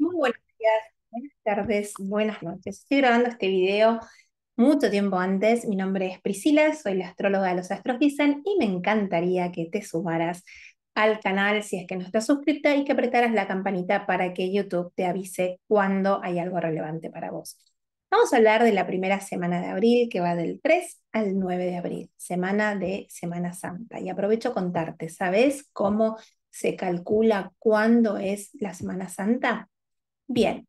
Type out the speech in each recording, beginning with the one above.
Muy buenos días, buenas tardes, buenas noches. Estoy grabando este video mucho tiempo antes. Mi nombre es Priscila, soy la astróloga de los Astros Dicen y me encantaría que te sumaras al canal si es que no estás suscrita y que apretaras la campanita para que YouTube te avise cuando hay algo relevante para vos. Vamos a hablar de la primera semana de abril, que va del 3 al 9 de abril, semana de Semana Santa. Y aprovecho contarte, ¿sabes cómo se calcula cuándo es la Semana Santa? Bien,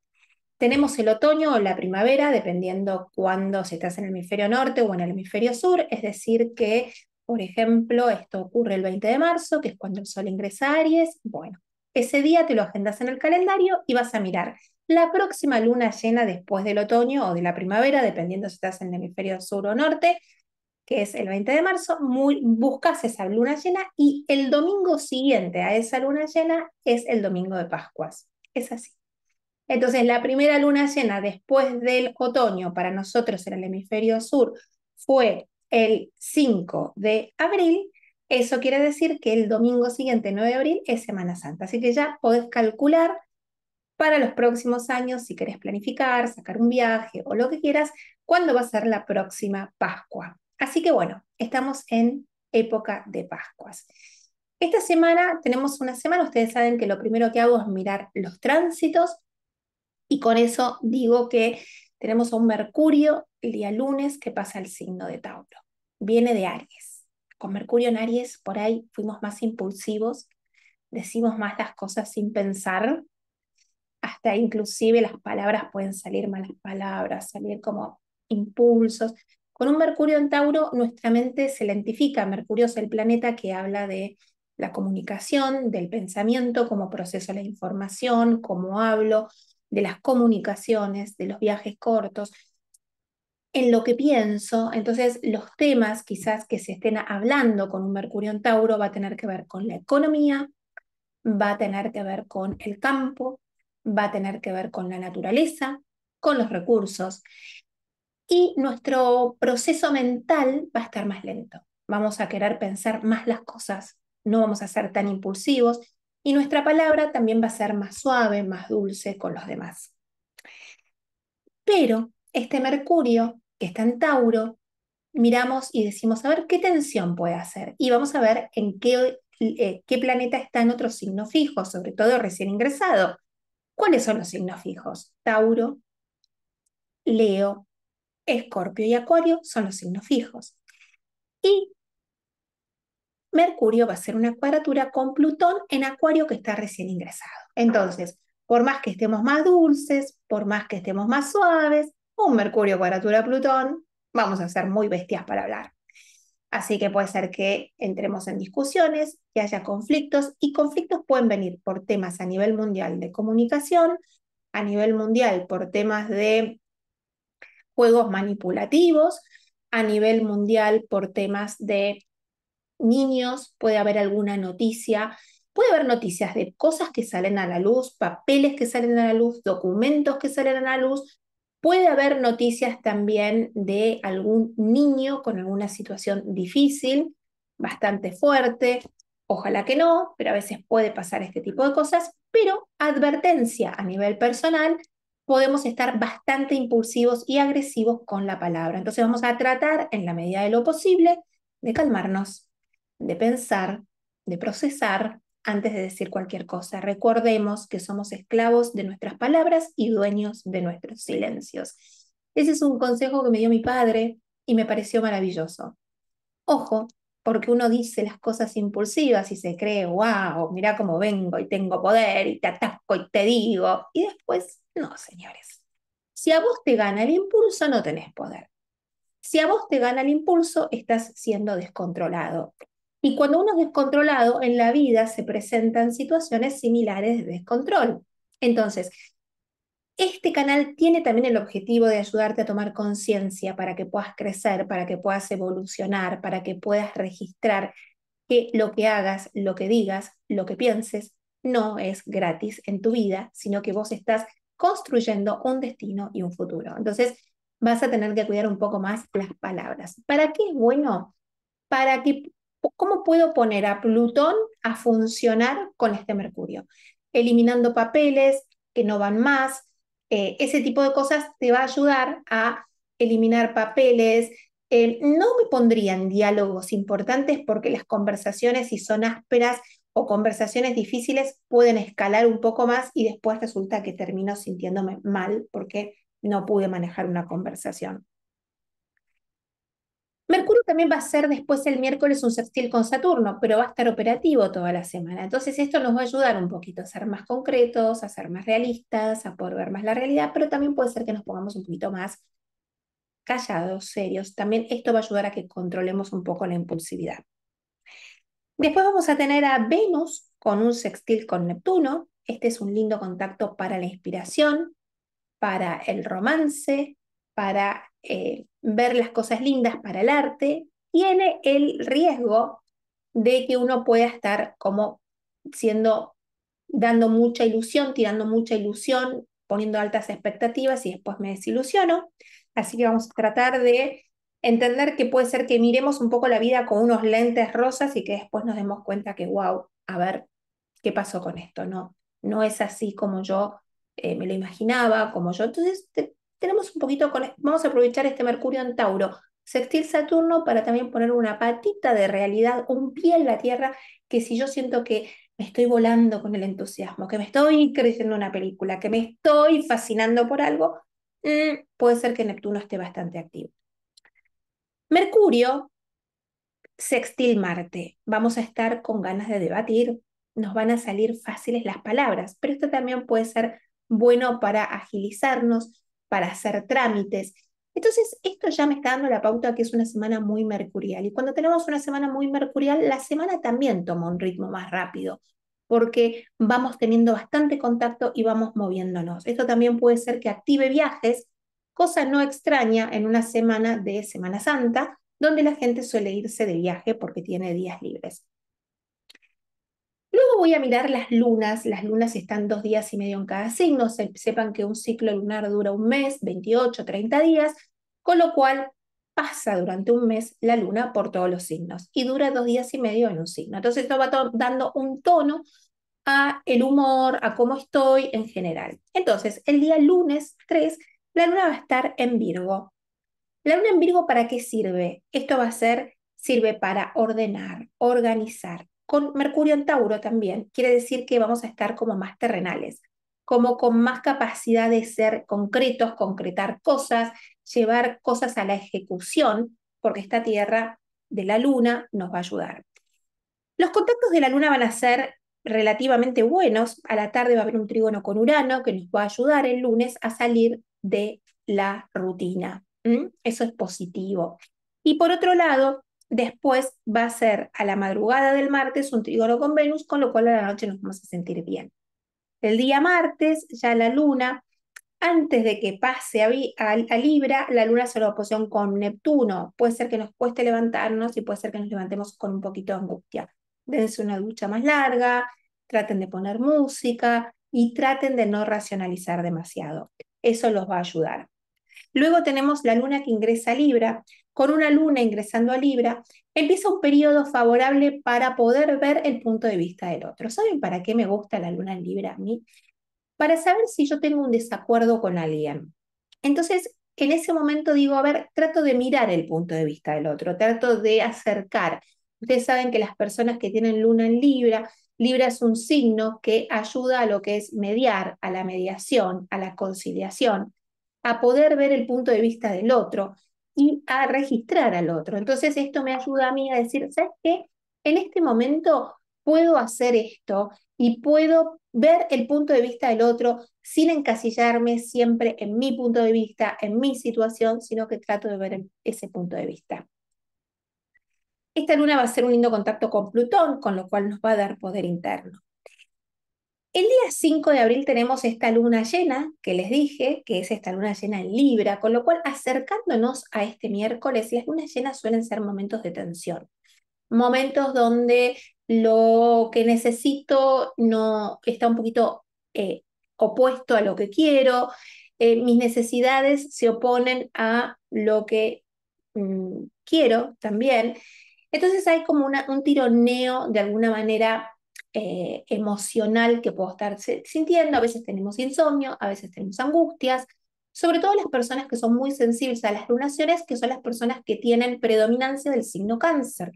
tenemos el otoño o la primavera, dependiendo cuándo si estás en el hemisferio norte o en el hemisferio sur, es decir, que, por ejemplo, esto ocurre el 20 de marzo, que es cuando el sol ingresa a Aries. Bueno, ese día te lo agendas en el calendario y vas a mirar la próxima luna llena después del otoño o de la primavera, dependiendo si estás en el hemisferio sur o norte, que es el 20 de marzo, buscas esa luna llena y el domingo siguiente a esa luna llena es el domingo de Pascuas. Es así. Entonces, la primera luna llena después del otoño, para nosotros en el hemisferio sur, fue el 5 de abril. Eso quiere decir que el domingo siguiente, 9 de abril, es Semana Santa. Así que ya podés calcular para los próximos años, si querés planificar, sacar un viaje o lo que quieras, cuándo va a ser la próxima Pascua. Así que bueno, estamos en época de Pascuas. Esta semana tenemos una semana, ustedes saben que lo primero que hago es mirar los tránsitos, y con eso digo que tenemos a un Mercurio el día lunes que pasa al signo de Tauro. Viene de Aries. Con Mercurio en Aries, por ahí fuimos más impulsivos, decimos más las cosas sin pensar, hasta inclusive las palabras pueden salir malas palabras, salir como impulsos. Con un Mercurio en Tauro, nuestra mente se lentifica. Mercurio es el planeta que habla de la comunicación, del pensamiento, cómo proceso la información, cómo hablo, de las comunicaciones, de los viajes cortos, en lo que pienso, entonces los temas quizás que se estén hablando con un Mercurio en Tauro va a tener que ver con la economía, va a tener que ver con el campo, va a tener que ver con la naturaleza, con los recursos. Y nuestro proceso mental va a estar más lento. Vamos a querer pensar más las cosas, no vamos a ser tan impulsivos y nuestra palabra también va a ser más suave, más dulce con los demás. Pero este Mercurio, que está en Tauro, miramos y decimos, a ver, ¿qué tensión puede hacer? Y vamos a ver en qué, eh, qué planeta está en otro signo fijo, sobre todo recién ingresado. ¿Cuáles son los signos fijos? Tauro, Leo, Escorpio y Acuario son los signos fijos. Y Mercurio va a ser una cuadratura con Plutón en Acuario que está recién ingresado. Entonces, por más que estemos más dulces, por más que estemos más suaves, un Mercurio cuadratura Plutón, vamos a ser muy bestias para hablar. Así que puede ser que entremos en discusiones, que haya conflictos, y conflictos pueden venir por temas a nivel mundial de comunicación, a nivel mundial por temas de juegos manipulativos, a nivel mundial por temas de niños, puede haber alguna noticia, puede haber noticias de cosas que salen a la luz, papeles que salen a la luz, documentos que salen a la luz, puede haber noticias también de algún niño con alguna situación difícil, bastante fuerte, ojalá que no, pero a veces puede pasar este tipo de cosas, pero advertencia a nivel personal podemos estar bastante impulsivos y agresivos con la palabra. Entonces vamos a tratar en la medida de lo posible de calmarnos de pensar, de procesar antes de decir cualquier cosa. Recordemos que somos esclavos de nuestras palabras y dueños de nuestros silencios. Ese es un consejo que me dio mi padre y me pareció maravilloso. Ojo, porque uno dice las cosas impulsivas y se cree, wow, mira cómo vengo y tengo poder y te atasco y te digo. Y después, no, señores. Si a vos te gana el impulso, no tenés poder. Si a vos te gana el impulso, estás siendo descontrolado. Y cuando uno es descontrolado, en la vida se presentan situaciones similares de descontrol. Entonces, este canal tiene también el objetivo de ayudarte a tomar conciencia para que puedas crecer, para que puedas evolucionar, para que puedas registrar que lo que hagas, lo que digas, lo que pienses, no es gratis en tu vida, sino que vos estás construyendo un destino y un futuro. Entonces, vas a tener que cuidar un poco más las palabras. ¿Para qué es bueno? Para que ¿cómo puedo poner a Plutón a funcionar con este Mercurio? Eliminando papeles que no van más, eh, ese tipo de cosas te va a ayudar a eliminar papeles. Eh, no me pondrían diálogos importantes porque las conversaciones, si son ásperas o conversaciones difíciles, pueden escalar un poco más y después resulta que termino sintiéndome mal porque no pude manejar una conversación. Mercurio también va a ser después el miércoles un sextil con Saturno, pero va a estar operativo toda la semana. Entonces esto nos va a ayudar un poquito a ser más concretos, a ser más realistas, a poder ver más la realidad, pero también puede ser que nos pongamos un poquito más callados, serios. También esto va a ayudar a que controlemos un poco la impulsividad. Después vamos a tener a Venus con un sextil con Neptuno. Este es un lindo contacto para la inspiración, para el romance, para eh, ver las cosas lindas para el arte, tiene el riesgo de que uno pueda estar como siendo, dando mucha ilusión, tirando mucha ilusión, poniendo altas expectativas y después me desilusiono. Así que vamos a tratar de entender que puede ser que miremos un poco la vida con unos lentes rosas y que después nos demos cuenta que, wow, a ver, ¿qué pasó con esto? No, no es así como yo eh, me lo imaginaba, como yo. Entonces, tenemos un poquito, e-, vamos a aprovechar este Mercurio en Tauro, sextil Saturno para también poner una patita de realidad, un pie en la tierra, que si yo siento que me estoy volando con el entusiasmo, que me estoy creciendo una película, que me estoy fascinando por algo, mm, puede ser que Neptuno esté bastante activo. Mercurio, sextil Marte, vamos a estar con ganas de debatir, nos van a salir fáciles las palabras, pero esto también puede ser bueno para agilizarnos, para hacer trámites. Entonces, esto ya me está dando la pauta que es una semana muy mercurial. Y cuando tenemos una semana muy mercurial, la semana también toma un ritmo más rápido, porque vamos teniendo bastante contacto y vamos moviéndonos. Esto también puede ser que active viajes, cosa no extraña en una semana de Semana Santa, donde la gente suele irse de viaje porque tiene días libres. Luego voy a mirar las lunas. Las lunas están dos días y medio en cada signo. sepan que un ciclo lunar dura un mes, 28, 30 días, con lo cual pasa durante un mes la luna por todos los signos y dura dos días y medio en un signo. Entonces esto va dando un tono a el humor, a cómo estoy en general. Entonces, el día lunes 3, la luna va a estar en Virgo. La luna en Virgo, ¿para qué sirve? Esto va a ser, sirve para ordenar, organizar, con Mercurio en Tauro también. Quiere decir que vamos a estar como más terrenales, como con más capacidad de ser concretos, concretar cosas, llevar cosas a la ejecución, porque esta Tierra de la Luna nos va a ayudar. Los contactos de la Luna van a ser relativamente buenos. A la tarde va a haber un trígono con Urano que nos va a ayudar el lunes a salir de la rutina. Eso es positivo. Y por otro lado, Después va a ser a la madrugada del martes un trígono con Venus, con lo cual a la noche nos vamos a sentir bien. El día martes, ya la luna, antes de que pase a, Libra, la luna se la oposición con Neptuno. Puede ser que nos cueste levantarnos y puede ser que nos levantemos con un poquito de angustia. Dense una ducha más larga, traten de poner música y traten de no racionalizar demasiado. Eso los va a ayudar. Luego tenemos la luna que ingresa a Libra con una luna ingresando a Libra, empieza un periodo favorable para poder ver el punto de vista del otro. ¿Saben para qué me gusta la luna en Libra a mí? Para saber si yo tengo un desacuerdo con alguien. Entonces, en ese momento digo, a ver, trato de mirar el punto de vista del otro, trato de acercar. Ustedes saben que las personas que tienen luna en Libra, Libra es un signo que ayuda a lo que es mediar, a la mediación, a la conciliación, a poder ver el punto de vista del otro, y a registrar al otro. Entonces esto me ayuda a mí a decir, ¿sabes qué? En este momento puedo hacer esto y puedo ver el punto de vista del otro sin encasillarme siempre en mi punto de vista, en mi situación, sino que trato de ver ese punto de vista. Esta luna va a ser un lindo contacto con Plutón, con lo cual nos va a dar poder interno. El día 5 de abril tenemos esta luna llena que les dije, que es esta luna llena en Libra, con lo cual acercándonos a este miércoles, y las lunas llenas suelen ser momentos de tensión, momentos donde lo que necesito no está un poquito eh, opuesto a lo que quiero, eh, mis necesidades se oponen a lo que mm, quiero también. Entonces hay como un tironeo de alguna manera eh, emocional que puedo estar sintiendo. A veces tenemos insomnio, a veces tenemos angustias, sobre todo las personas que son muy sensibles a las lunaciones, que son las personas que tienen predominancia del signo cáncer.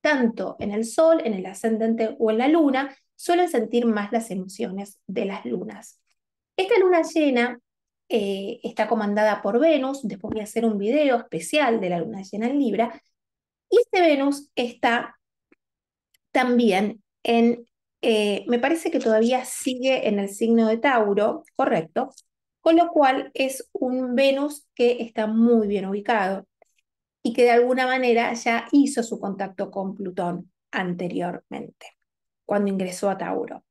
Tanto en el sol, en el ascendente o en la luna, suelen sentir más las emociones de las lunas. Esta luna llena eh, está comandada por Venus, después voy a hacer un video especial de la luna llena en Libra, y este Venus está también en eh, me parece que todavía sigue en el signo de Tauro, correcto, con lo cual es un Venus que está muy bien ubicado y que de alguna manera ya hizo su contacto con Plutón anteriormente, cuando ingresó a Tauro.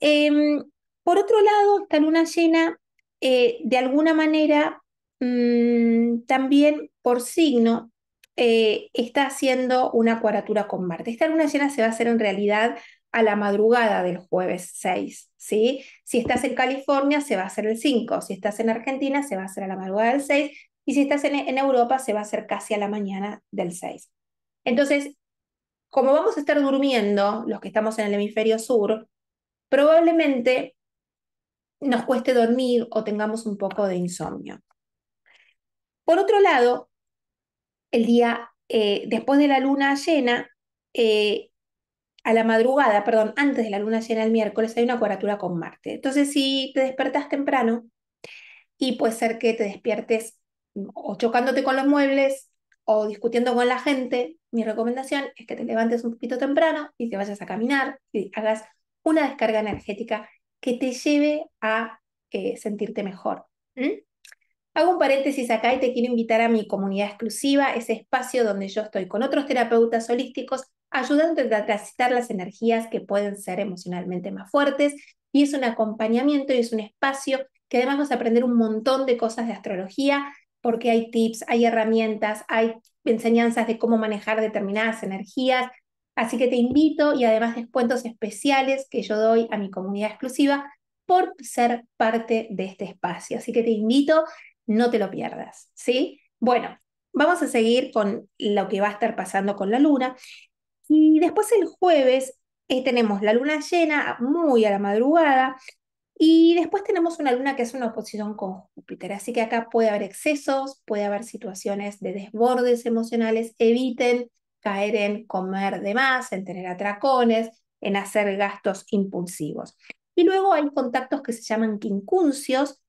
Em, por otro lado, esta luna llena, eh, de alguna manera, mm, también por signo, eh, está haciendo una cuadratura con Marte. Esta luna llena se va a hacer en realidad a la madrugada del jueves 6, ¿sí? Si estás en California, se va a hacer el 5, si estás en Argentina, se va a hacer a la madrugada del 6, y si estás en, Europa, se va a hacer casi a la mañana del 6. Entonces, como vamos a estar durmiendo, los que estamos en el hemisferio sur, probablemente nos cueste dormir o tengamos un poco de insomnio. Por otro lado, el día eh, después de la luna llena, eh, a la madrugada, perdón, antes de la luna llena el miércoles hay una cuadratura con Marte. Entonces, si te despertas temprano y puede ser que te despiertes mm, o chocándote con los muebles o discutiendo con la gente, mi recomendación es que te levantes un poquito temprano y te vayas a caminar y hagas una descarga energética que te lleve a eh, sentirte mejor. Hago un paréntesis acá y te quiero invitar a mi comunidad exclusiva, ese espacio donde yo estoy con otros terapeutas holísticos ayudando a transitar las energías que pueden ser emocionalmente más fuertes. Y es un acompañamiento y es un espacio que además vas a aprender un montón de cosas de astrología, porque hay tips, hay herramientas, hay enseñanzas de cómo manejar determinadas energías. Así que te invito y además descuentos especiales que yo doy a mi comunidad exclusiva por ser parte de este espacio. Así que te invito, no te lo pierdas, ¿sí? Bueno, vamos a seguir con lo que va a estar pasando con la luna. Y después el jueves eh, tenemos la luna llena muy a la madrugada y después tenemos una luna que es una oposición con Júpiter. Así que acá puede haber excesos, puede haber situaciones de desbordes emocionales. Eviten caer en comer de más, en tener atracones, en hacer gastos impulsivos. Y luego hay contactos que se llaman quincuncios,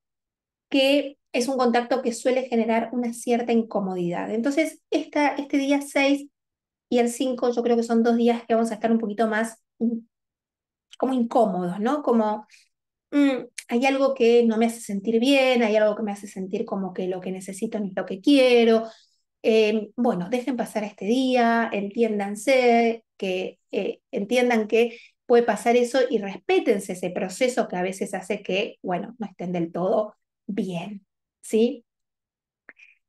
que es un contacto que suele generar una cierta incomodidad. Entonces, esta, este día 6 y el 5 yo creo que son dos días que vamos a estar un poquito más mm, como incómodos, ¿no? Como mm, hay algo que no me hace sentir bien, hay algo que me hace sentir como que lo que necesito no es lo que quiero. Em, bueno, dejen pasar este día, entiéndanse, que eh, entiendan que puede pasar eso y respétense ese proceso que a veces hace que, bueno, no estén del todo bien, ¿sí?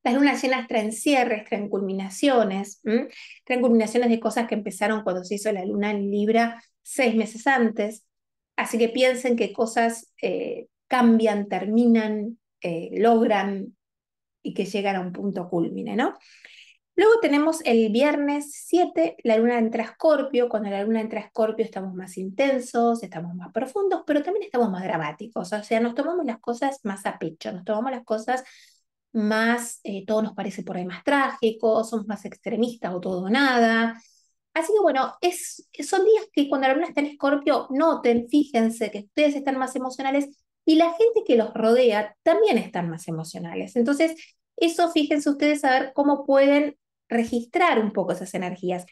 Las lunas llenas traen cierres, traen culminaciones, traen culminaciones de cosas que empezaron cuando se hizo la luna en Libra seis meses antes. Así que piensen que cosas eh, cambian, terminan, eh, logran y que llegan a un punto culmine, ¿no? Luego tenemos el viernes 7, la luna entra a Escorpio. Cuando la luna entra a Escorpio estamos más intensos, estamos más profundos, pero también estamos más dramáticos. O sea, nos tomamos las cosas más a pecho, nos tomamos las cosas más eh, todo nos parece por ahí más trágico, somos más extremistas o todo nada. Así que bueno, es, son días que cuando la luna está en escorpio, noten, fíjense que ustedes están más emocionales y la gente que los rodea también están más emocionales. Entonces, eso fíjense ustedes a ver cómo pueden registrar un poco esas energías.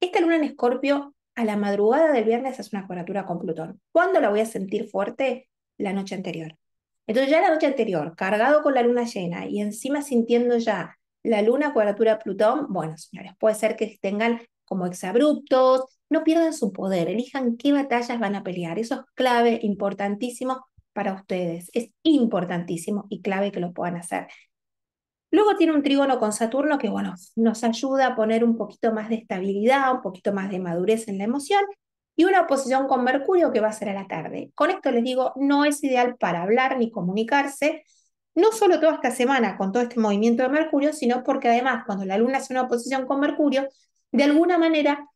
Esta luna en escorpio a la madrugada del viernes es una cuadratura con Plutón. ¿Cuándo la voy a sentir fuerte? La noche anterior. Entonces ya la noche anterior, cargado con la luna llena y encima sintiendo ya la luna cuadratura Plutón, bueno, señores, puede ser que tengan como exabruptos, no pierdan su poder, elijan qué batallas van a pelear. Eso es clave, importantísimo para ustedes. Es importantísimo y clave que lo puedan hacer. Luego tiene un trígono con Saturno que, bueno, nos ayuda a poner un poquito más de estabilidad, un poquito más de madurez en la emoción y una oposición con Mercurio que va a ser a la tarde. Con esto les digo, no es ideal para hablar ni comunicarse, no solo toda esta semana con todo este movimiento de Mercurio, sino porque además cuando la Luna hace una oposición con Mercurio, de alguna manera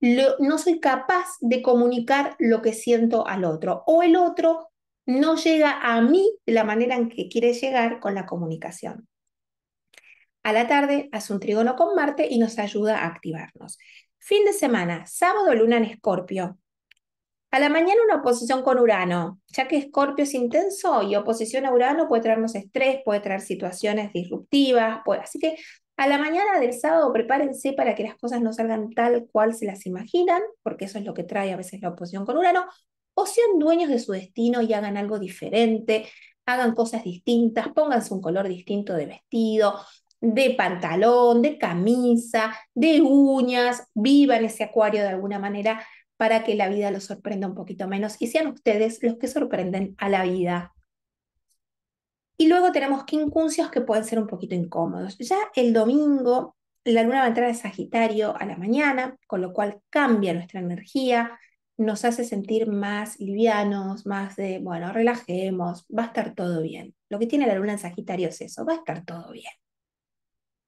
no soy capaz de comunicar lo que siento al otro o el otro no llega a mí de la manera en que quiere llegar con la comunicación. A la tarde hace un trígono con Marte y nos ayuda a activarnos. Fin de semana, sábado, luna en Escorpio. A la mañana una oposición con Urano, ya que Escorpio es intenso y oposición a Urano puede traernos estrés, puede traer situaciones disruptivas, así que a la mañana del sábado prepárense para que las cosas no salgan tal cual se las imaginan, porque eso es lo que trae a veces la oposición con Urano, o sean dueños de su destino y hagan algo diferente, hagan cosas distintas, pónganse un color distinto de vestido, de pantalón, de camisa, de uñas, vivan ese acuario de alguna manera para que la vida los sorprenda un poquito menos y sean ustedes los que sorprenden a la vida. Y luego tenemos quincuncios que pueden ser un poquito incómodos. Ya el domingo la luna va a entrar en Sagitario a la mañana, con lo cual cambia nuestra energía, nos hace sentir más livianos, más de, bueno, relajemos, va a estar todo bien. Lo que tiene la luna en Sagitario es eso, va a estar todo bien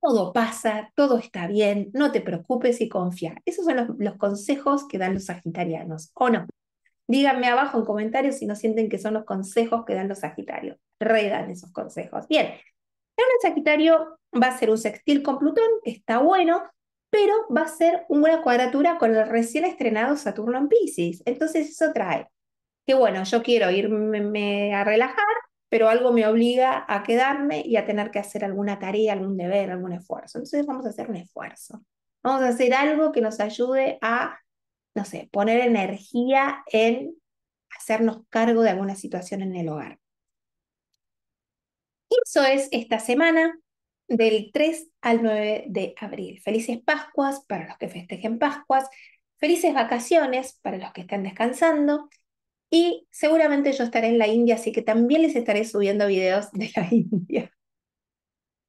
todo pasa, todo está bien, no te preocupes y confía. Esos son los, consejos que dan los sagitarianos, ¿o no? Díganme abajo en comentarios si no sienten que son los consejos que dan los sagitarios. Regan esos consejos. Bien, el sagitario va a ser un sextil con Plutón, está bueno, pero va a ser una cuadratura con el recién estrenado Saturno en Pisces. Entonces eso trae que, bueno, yo quiero irme a relajar, pero algo me obliga a quedarme y a tener que hacer alguna tarea, algún deber, algún esfuerzo. Entonces vamos a hacer un esfuerzo. Vamos a hacer algo que nos ayude a, no sé, poner energía en hacernos cargo de alguna situación en el hogar. Eso es esta semana del 3 al 9 de abril. Felices Pascuas para los que festejen Pascuas. Felices vacaciones para los que estén descansando. Y seguramente yo estaré en la India, así que también les estaré subiendo videos de la India.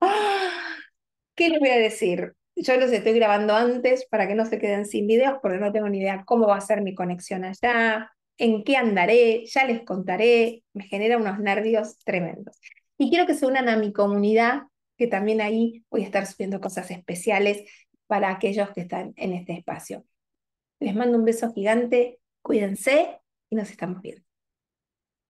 ¿Qué les voy a decir? Yo los estoy grabando antes para que no se queden sin videos, porque no tengo ni idea cómo va a ser mi conexión allá, en qué andaré, ya les contaré, me genera unos nervios tremendos. Y quiero que se unan a mi comunidad, que también ahí voy a estar subiendo cosas especiales para aquellos que están en este espacio. Les mando un beso gigante, cuídense y nos estamos viendo.